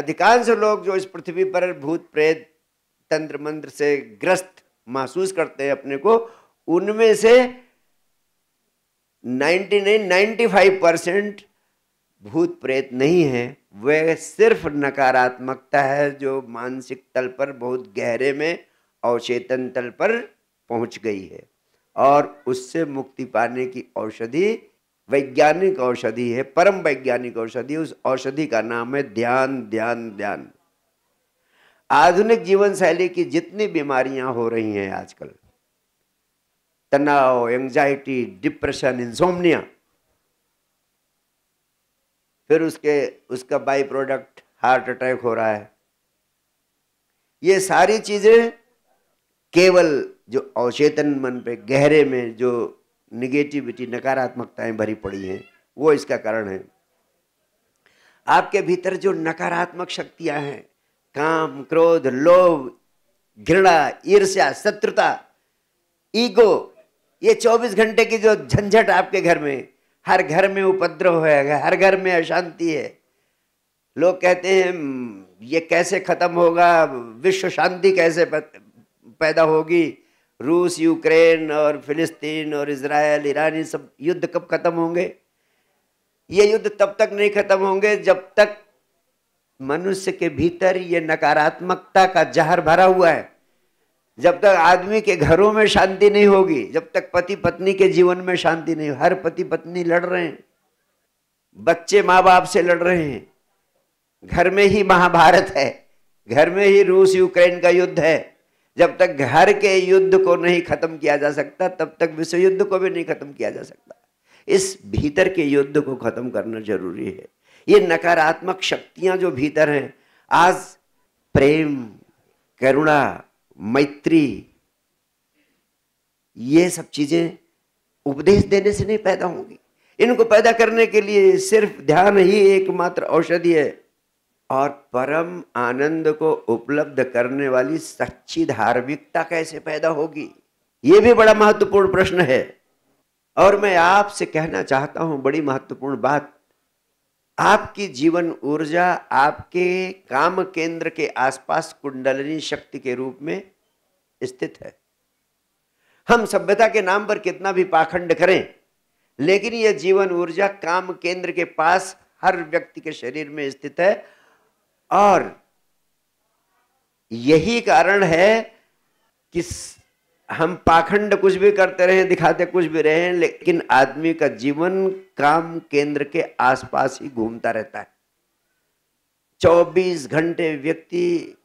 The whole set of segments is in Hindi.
अधिकांश लोग जो इस पृथ्वी पर भूत प्रेत तंत्र मंत्र से ग्रस्त महसूस करते हैं अपने को उनमें से 99 95 परसेंट भूत प्रेत नहीं है वह सिर्फ नकारात्मकता है जो मानसिक तल पर बहुत गहरे में अवचेतन तल पर पहुंच गई है और उससे मुक्ति पाने की औषधि वैज्ञानिक औषधि है परम वैज्ञानिक औषधि उस औषधि का नाम है ध्यान ध्यान ध्यान आधुनिक जीवन शैली की जितनी बीमारियां हो रही हैं आजकल तनाव एंजाइटी डिप्रेशन इंसोमनिया फिर उसके उसका बाई प्रोडक्ट हार्ट अटैक हो रहा है ये सारी चीज़ें केवल जो अवचेतन मन पे गहरे में जो निगेटिविटी नकारात्मकताएं भरी पड़ी हैं वो इसका कारण है आपके भीतर जो नकारात्मक शक्तियां हैं काम क्रोध लोभ घृणा ईर्ष्या शत्रुता ईगो ये 24 घंटे की जो झंझट आपके घर में हर घर में उपद्रव है हर घर में अशांति है लोग कहते हैं हम्म, ये कैसे ख़त्म होगा विश्व शांति कैसे पैदा होगी रूस यूक्रेन और फिलिस्तीन और इसराइल ईरान सब युद्ध कब खत्म होंगे ये युद्ध तब तक नहीं खत्म होंगे जब तक मनुष्य के भीतर ये नकारात्मकता का जहर भरा हुआ है जब तक आदमी के घरों में शांति नहीं होगी जब तक पति पत्नी के जीवन में शांति नहीं हर पति पत्नी लड़ रहे हैं बच्चे माँ बाप से लड़ रहे हैं घर में ही महाभारत है घर में ही रूस यूक्रेन का युद्ध है जब तक घर के युद्ध को नहीं खत्म किया जा सकता तब तक विश्व युद्ध को भी नहीं खत्म किया जा सकता इस भीतर के युद्ध को खत्म करना जरूरी है ये नकारात्मक शक्तियां जो भीतर हैं आज प्रेम करुणा मैत्री ये सब चीजें उपदेश देने से नहीं पैदा होंगी इनको पैदा करने के लिए सिर्फ ध्यान ही एकमात्र औषधि है और परम आनंद को उपलब्ध करने वाली सच्ची धार्मिकता कैसे पैदा होगी ये भी बड़ा महत्वपूर्ण प्रश्न है और मैं आपसे कहना चाहता हूं बड़ी महत्वपूर्ण बात आपकी जीवन ऊर्जा आपके काम केंद्र के आसपास कुंडलिनी शक्ति के रूप में स्थित है हम सभ्यता के नाम पर कितना भी पाखंड करें लेकिन यह जीवन ऊर्जा काम केंद्र के पास हर व्यक्ति के शरीर में स्थित है और यही कारण है कि हम पाखंड कुछ भी करते रहे दिखाते कुछ भी रहे लेकिन आदमी का जीवन काम केंद्र के आसपास ही घूमता रहता है 24 घंटे व्यक्ति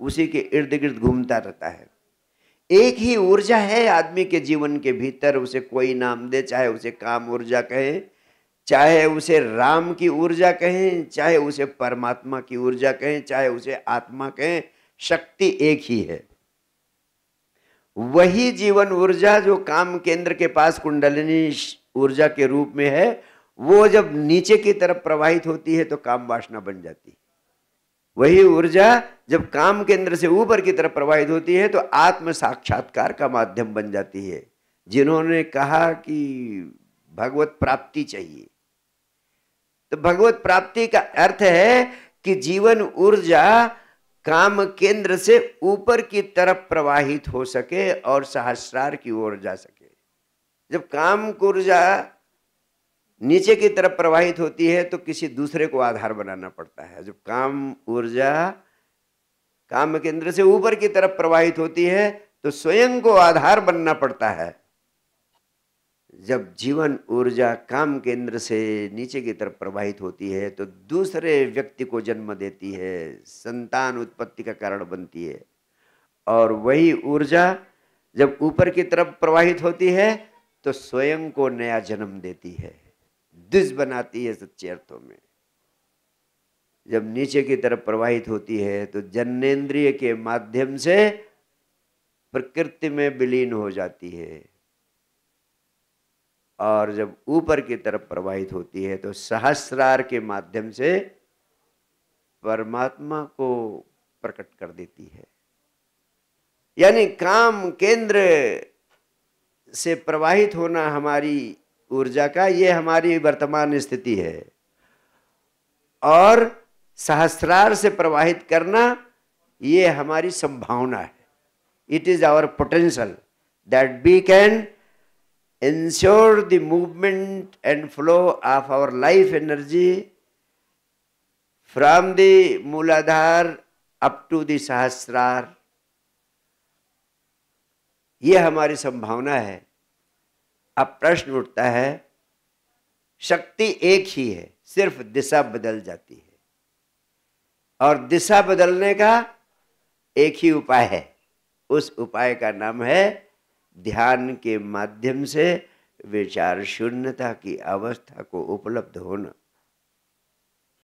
उसी के इर्द गिर्द घूमता रहता है एक ही ऊर्जा है आदमी के जीवन के भीतर उसे कोई नाम दे चाहे उसे काम ऊर्जा कहे चाहे उसे राम की ऊर्जा कहें चाहे उसे परमात्मा की ऊर्जा कहें चाहे उसे आत्मा कहें शक्ति एक ही है वही जीवन ऊर्जा जो काम केंद्र के पास कुंडलिनी ऊर्जा के रूप में है वो जब नीचे की तरफ प्रवाहित होती है तो काम वासना बन जाती है वही ऊर्जा जब काम केंद्र से ऊपर की तरफ प्रवाहित होती है तो आत्म साक्षात्कार का माध्यम बन जाती है जिन्होंने कहा कि भगवत प्राप्ति चाहिए तो भगवत प्राप्ति का अर्थ है कि जीवन ऊर्जा काम केंद्र से ऊपर की तरफ प्रवाहित हो सके और सहस्रार की ओर जा सके जब काम ऊर्जा नीचे की तरफ प्रवाहित होती है तो किसी दूसरे को आधार बनाना पड़ता है जब काम ऊर्जा काम केंद्र से ऊपर की तरफ प्रवाहित होती है तो स्वयं को आधार बनना पड़ता है जब जीवन ऊर्जा काम केंद्र से नीचे की तरफ प्रवाहित होती है तो दूसरे व्यक्ति को जन्म देती है संतान उत्पत्ति का कारण बनती है और वही ऊर्जा जब ऊपर की तरफ प्रवाहित होती है तो स्वयं को नया जन्म देती है दिस बनाती है सच्चे अर्थों में जब नीचे की तरफ प्रवाहित होती है तो जन्नेन्द्रिय के माध्यम से प्रकृति में विलीन हो जाती है और जब ऊपर की तरफ प्रवाहित होती है तो सहस्रार के माध्यम से परमात्मा को प्रकट कर देती है यानी काम केंद्र से प्रवाहित होना हमारी ऊर्जा का यह हमारी वर्तमान स्थिति है और सहस्रार से प्रवाहित करना ये हमारी संभावना है it is our potential that we can ensure the movement and flow of our life energy from the muladhar up to the Sahasrar. ये हमारी संभावना है अब प्रश्न उठता है शक्ति एक ही है सिर्फ दिशा बदल जाती है और दिशा बदलने का एक ही उपाय है उस उपाय का नाम है ध्यान के माध्यम से विचार शून्यता की अवस्था को उपलब्ध होना